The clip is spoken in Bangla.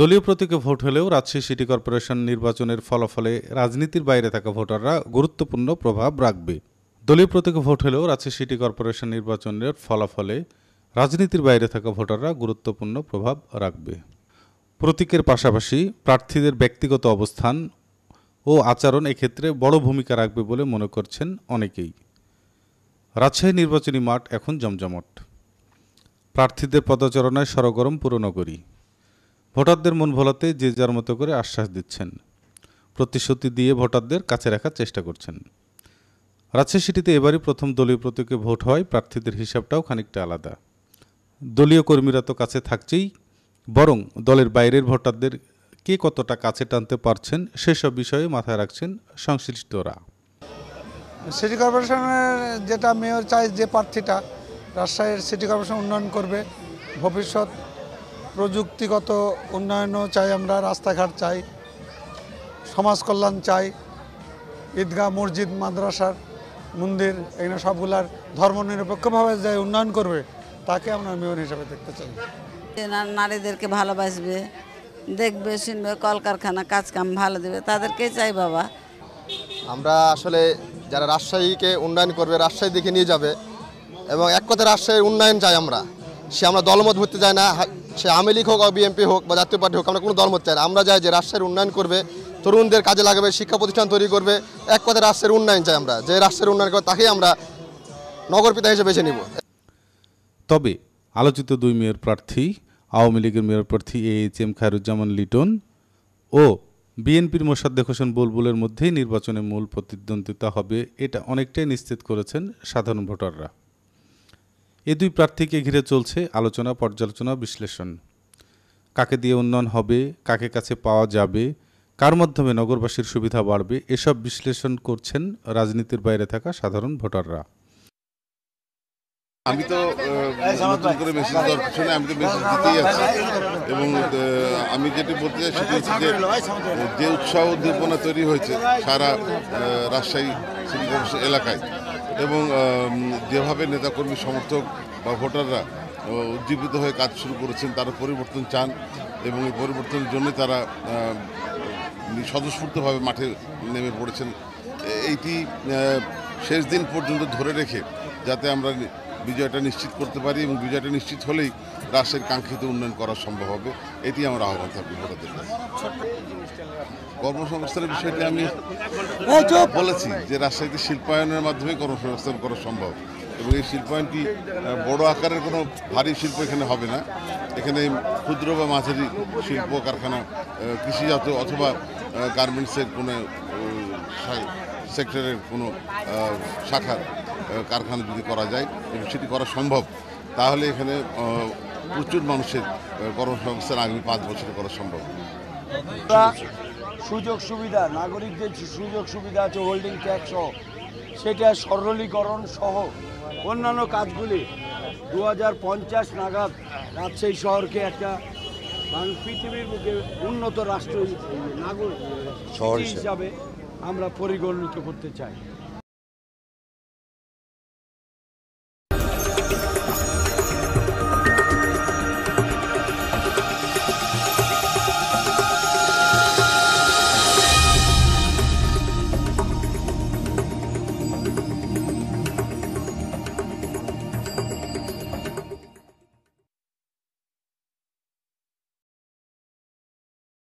দলীয় প্রতীকে ভোট হলেও রাজশাহী সিটি কর্পোরেশন নির্বাচনের ফলাফলে রাজনীতির বাইরে থাকা ভোটাররা গুরুত্বপূর্ণ প্রভাব রাখবে দলীয় প্রতীকে ভোট হলেও রাজশাহী সিটি কর্পোরেশন নির্বাচনের ফলাফলে রাজনীতির বাইরে থাকা ভোটাররা গুরুত্বপূর্ণ প্রভাব রাখবে প্রতীকের পাশাপাশি প্রার্থীদের ব্যক্তিগত অবস্থান ও আচরণ এক্ষেত্রে বড় ভূমিকা রাখবে বলে মনে করছেন অনেকেই রাজশাহী নির্বাচনী মাঠ এখন জমজমাট প্রার্থীদের পদচারণায় সরগরম করি ভোটারদের মন ভোলাতে যে যার মতো করে আশ্বাস দিচ্ছেন প্রতিশ্রুতি দিয়ে ভোটারদের কাছে রাখার চেষ্টা করছেন রাজশাহী সিটিতে এবারই প্রথম দলীয় প্রতীকে ভোট হয় প্রার্থীদের হিসাবটাও খানিকটা আলাদা দলীয় কর্মীরা তো কাছে থাকছেই বরং দলের বাইরের ভোটারদের কে কতটা কাছে টানতে পারছেন সেসব বিষয়ে মাথায় রাখছেন সংশ্লিষ্টরা সিটি কর্পোরেশনের যেটা মেয়র চাই যে প্রার্থীটা রাজশাহীর সিটি কর্পোরেশন উন্নয়ন করবে ভবিষ্যৎ প্রযুক্তিগত উন্নয়নও চাই আমরা রাস্তাঘাট চাই সমাজ কল্যাণ চাই ঈদগাহ মসজিদ মাদ্রাসার মন্দির এগুলো সবগুলার ধর্মনিরপেক্ষভাবে যে উন্নয়ন করবে তাকে আমরা মেয়র হিসাবে দেখতে চাই নারীদেরকে ভালোবাসবে দেখবে শুনবে কলকারখানা কাজকাম ভালো দেবে তাদেরকে চাই বাবা আমরা আসলে যারা রাজশাহীকে উন্নয়ন করবে রাজশাহী দিকে নিয়ে যাবে এবং এক কথা রাজশাহীর উন্নয়ন চাই আমরা সে আমরা দলমত ভরতে যায় না সে আওয়ামী লীগ হোক বিএনপি হোক বা জাতীয় পার্টি হোক আমরা কোনো দলমত চাই না আমরা চাই যে রাষ্ট্রের উন্নয়ন করবে তরুণদের কাজে লাগবে শিক্ষা প্রতিষ্ঠান তৈরি করবে এক কথা রাষ্ট্রের উন্নয়ন চাই আমরা যে রাষ্ট্রের উন্নয়ন করবে তাকেই আমরা পিতা হিসেবে বেছে নিব তবে আলোচিত দুই মেয়র প্রার্থী আওয়ামী লীগের মেয়র প্রার্থী A H M Khairuzzaman Liton ও বিএনপির মোসাদ্দেক হোসেন বুলবুলের মধ্যেই নির্বাচনে মূল প্রতিদ্বন্দ্বিতা হবে এটা অনেকটাই নিশ্চিত করেছেন সাধারণ ভোটাররা এ দুই প্রার্থীকে ঘিরে চলছে আলোচনা পর্যালোচনা বিশ্লেষণ কাকে দিয়ে উন্নয়ন হবে কাকে কাছে পাওয়া যাবে কার মাধ্যমে নগরবাসীর সুবিধা বাড়বে এসব বিশ্লেষণ করছেন রাজনীতির বাইরে থাকা সাধারণ ভোটাররা আমি তো নতুন করে মেসেজ দেওয়ার পিছনে আমি তো মেসেজ দিতেই আছি এবং আমি যেটি বলতে চাই সেটি হচ্ছে যে যে উৎসাহ উদ্দীপনা তৈরি হয়েছে সারা রাজশাহী এলাকায় এবং যেভাবে নেতাকর্মী সমর্থক বা ভোটাররা উজ্জীবিত হয়ে কাজ শুরু করেছেন তারা পরিবর্তন চান এবং এই পরিবর্তনের জন্য তারা স্বতঃস্ফূর্তভাবে মাঠে নেমে পড়েছেন এইটি শেষ দিন পর্যন্ত ধরে রেখে যাতে আমরা বিজয়টা নিশ্চিত করতে পারি এবং বিজয়টা নিশ্চিত হলেই রাষ্ট্রের কাঙ্ক্ষিত উন্নয়ন করা সম্ভব হবে এটি আমার আহ্বান থাকবে ভোটারদের কাছে কর্মসংস্থানের বিষয়টি আমি বলেছি যে রাজশাহীতে শিল্পায়নের মাধ্যমে কর্মসংস্থান করা সম্ভব এবং এই শিল্পায়নটি বড় আকারের কোনো ভারী শিল্প এখানে হবে না এখানে ক্ষুদ্র বা মাঝারি শিল্প কারখানা কৃষিজাত অথবা গার্মেন্টসের কোনো সেক্টরের কোনো শাখার কারখানা যদি করা যায় এবং সেটি করা সম্ভব তাহলে এখানে প্রচুর মানুষের কর্মসংস্থান আগামী পাঁচ বছরে করা সম্ভব সুযোগ সুবিধা নাগরিকদের সুযোগ সুবিধা আছে হোল্ডিং ট্যাক্স সহ সেটা সরলীকরণ সহ অন্যান্য কাজগুলি দু হাজার পঞ্চাশ নাগাদ রাজশাহী শহরকে একটা পৃথিবীর বুকে উন্নত রাষ্ট্র নাগরিক হিসাবে আমরা পরিগণিত করতে চাই